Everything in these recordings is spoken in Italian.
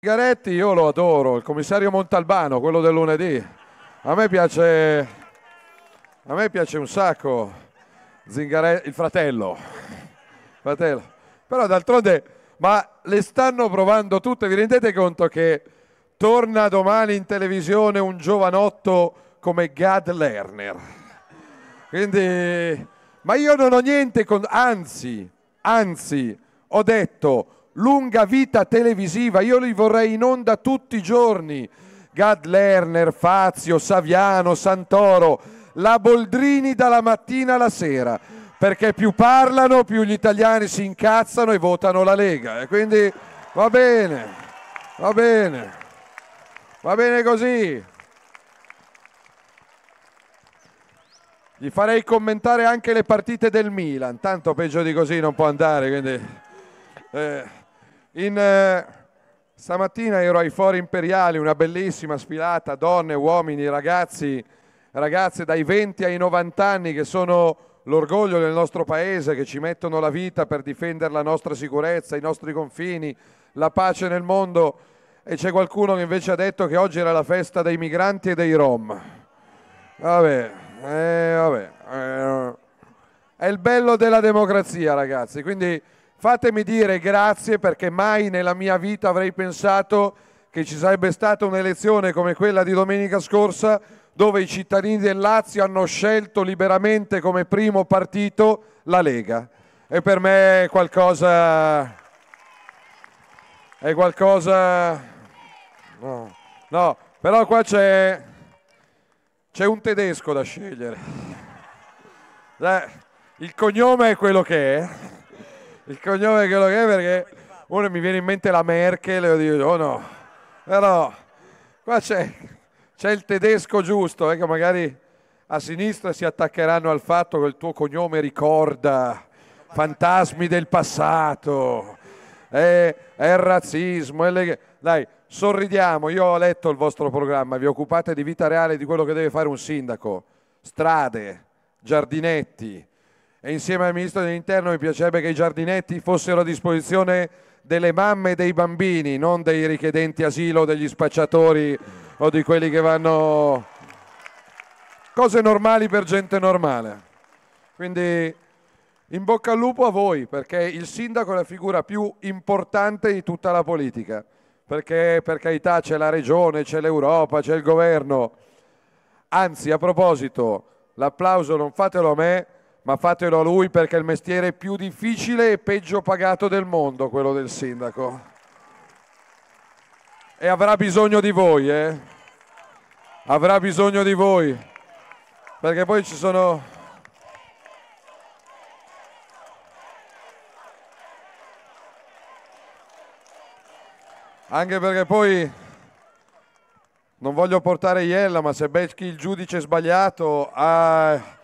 Garetti io lo adoro, il commissario Montalbano, quello del lunedì. A me piace, a me piace un sacco Zingaretti, il fratello. fratello. Però d'altronde, ma le stanno provando tutte, vi rendete conto che torna domani in televisione un giovanotto come Gad Lerner. Quindi, ma io non ho niente con... Anzi, anzi, ho detto lunga vita televisiva, io li vorrei in onda tutti i giorni. Gad Lerner, Fazio, Saviano, Santoro, la Boldrini dalla mattina alla sera, perché più parlano, più gli italiani si incazzano e votano la Lega. E quindi va bene, va bene, va bene così. Gli farei commentare anche le partite del Milan, tanto peggio di così non può andare, quindi... Eh. In, eh, stamattina ero ai Fori Imperiali, una bellissima sfilata, donne, uomini, ragazzi, ragazze dai 20 ai 90 anni che sono l'orgoglio del nostro paese, che ci mettono la vita per difendere la nostra sicurezza, i nostri confini, la pace nel mondo. E c'è qualcuno che invece ha detto che oggi era la festa dei migranti e dei rom. Vabbè, eh, vabbè. Eh, è il bello della democrazia, ragazzi. Quindi Fatemi dire grazie perché mai nella mia vita avrei pensato che ci sarebbe stata un'elezione come quella di domenica scorsa dove i cittadini del Lazio hanno scelto liberamente come primo partito la Lega. E per me è qualcosa... è qualcosa... no, no. però qua c'è... c'è un tedesco da scegliere. Eh, il cognome è quello che è il cognome quello che è perché uno mi viene in mente la Merkel e io dico oh no, però qua c'è, c'è il tedesco giusto, eh, che magari a sinistra si attaccheranno al fatto che il tuo cognome ricorda fantasmi del passato, è, eh, è il razzismo, è le... dai sorridiamo, io ho letto il vostro programma, vi occupate di vita reale, di quello che deve fare un sindaco, strade, giardinetti, e insieme al Ministro dell'Interno mi piacerebbe che i giardinetti fossero a disposizione delle mamme e dei bambini, non dei richiedenti asilo, degli spacciatori o di quelli che vanno... cose normali per gente normale. Quindi in bocca al lupo a voi, perché il sindaco è la figura più importante di tutta la politica, perché per carità c'è la regione, c'è l'Europa, c'è il governo. Anzi, a proposito, l'applauso non fatelo a me, ma fatelo a lui perché è il mestiere più difficile e peggio pagato del mondo, quello del sindaco. E avrà bisogno di voi, eh? Avrà bisogno di voi, perché poi ci sono... Anche perché poi... Non voglio portare Iella, ma se becchi il giudice sbagliato... Ah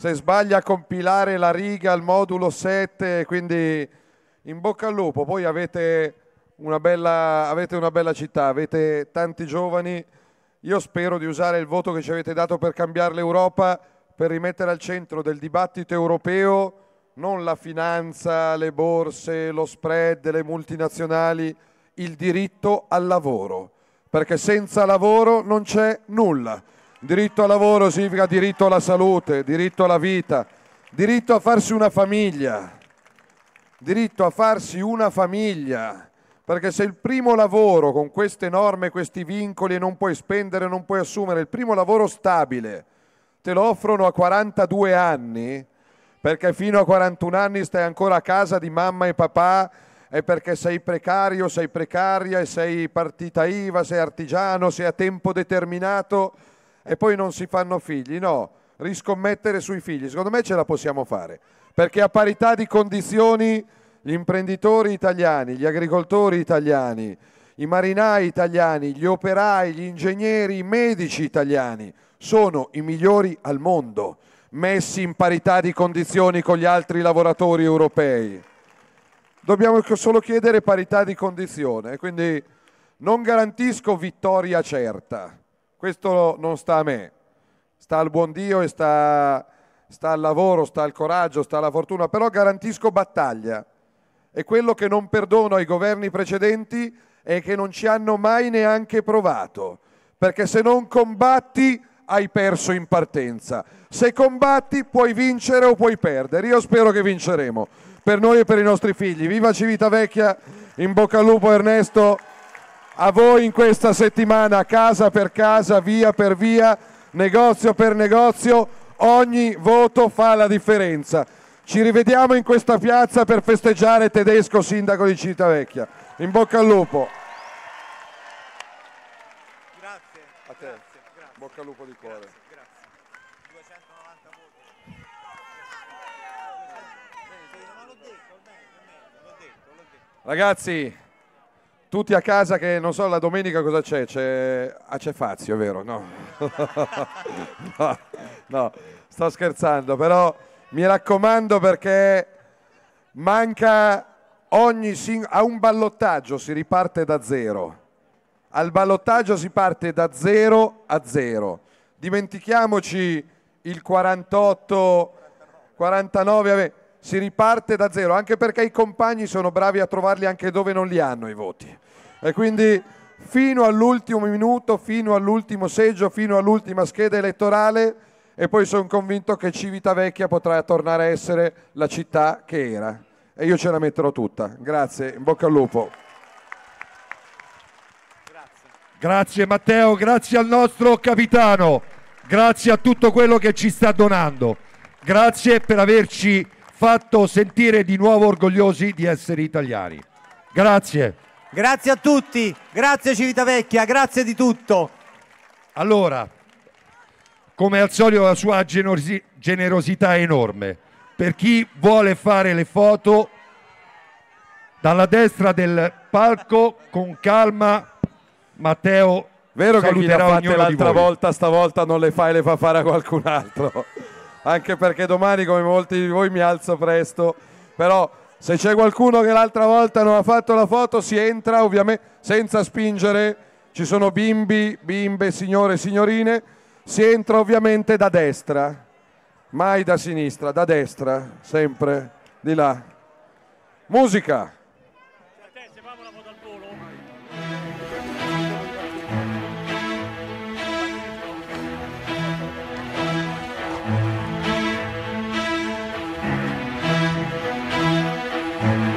se sbaglia a compilare la riga al modulo 7, quindi in bocca al lupo, poi avete una bella, avete una bella città, avete tanti giovani, io spero di usare il voto che ci avete dato per cambiare l'Europa, per rimettere al centro del dibattito europeo non la finanza, le borse, lo spread, le multinazionali, il diritto al lavoro, perché senza lavoro non c'è nulla. Diritto al lavoro significa diritto alla salute, diritto alla vita, diritto a farsi una famiglia, diritto a farsi una famiglia, perché se il primo lavoro con queste norme, questi vincoli e non puoi spendere, non puoi assumere, il primo lavoro stabile te lo offrono a 42 anni, perché fino a 41 anni stai ancora a casa di mamma e papà è perché sei precario, sei precaria e sei partita IVA, sei artigiano, sei a tempo determinato e poi non si fanno figli, no, riscommettere sui figli, secondo me ce la possiamo fare, perché a parità di condizioni gli imprenditori italiani, gli agricoltori italiani, i marinai italiani, gli operai, gli ingegneri, i medici italiani sono i migliori al mondo, messi in parità di condizioni con gli altri lavoratori europei. Dobbiamo solo chiedere parità di condizione, quindi non garantisco vittoria certa, questo non sta a me, sta al buon Dio e sta, sta al lavoro, sta al coraggio, sta alla fortuna, però garantisco battaglia. E quello che non perdono ai governi precedenti è che non ci hanno mai neanche provato, perché se non combatti hai perso in partenza. Se combatti puoi vincere o puoi perdere. Io spero che vinceremo, per noi e per i nostri figli. Viva Civitavecchia, in bocca al lupo Ernesto a voi in questa settimana, casa per casa, via per via, negozio per negozio, ogni voto fa la differenza. Ci rivediamo in questa piazza per festeggiare Tedesco, sindaco di Civitavecchia. In bocca al lupo. Grazie. A te. Grazie, grazie. Bocca al lupo di cuore. Grazie. Ragazzi, tutti a casa che non so la domenica cosa c'è, c'è a ah, Cefazio, vero? No. no. sto scherzando, però mi raccomando perché manca ogni sing- a un ballottaggio si riparte da zero. Al ballottaggio si parte da zero a zero. Dimentichiamoci il 48 49 si riparte da zero, anche perché i compagni sono bravi a trovarli anche dove non li hanno i voti. E quindi fino all'ultimo minuto, fino all'ultimo seggio, fino all'ultima scheda elettorale e poi sono convinto che Civitavecchia potrà tornare a essere la città che era. E io ce la metterò tutta. Grazie, in bocca al lupo. Grazie, grazie Matteo, grazie al nostro capitano, grazie a tutto quello che ci sta donando, grazie per averci fatto sentire di nuovo orgogliosi di essere italiani. Grazie. Grazie a tutti, grazie Civitavecchia, grazie di tutto. Allora, come al solito la sua generosi generosità è enorme. Per chi vuole fare le foto, dalla destra del palco, con calma, Matteo Vero che chi l'ha fatte l'altra volta, stavolta non le fai, le fa fare a qualcun altro anche perché domani come molti di voi mi alzo presto, però se c'è qualcuno che l'altra volta non ha fatto la foto si entra ovviamente senza spingere, ci sono bimbi, bimbe, signore e signorine, si entra ovviamente da destra, mai da sinistra, da destra, sempre di là. Musica!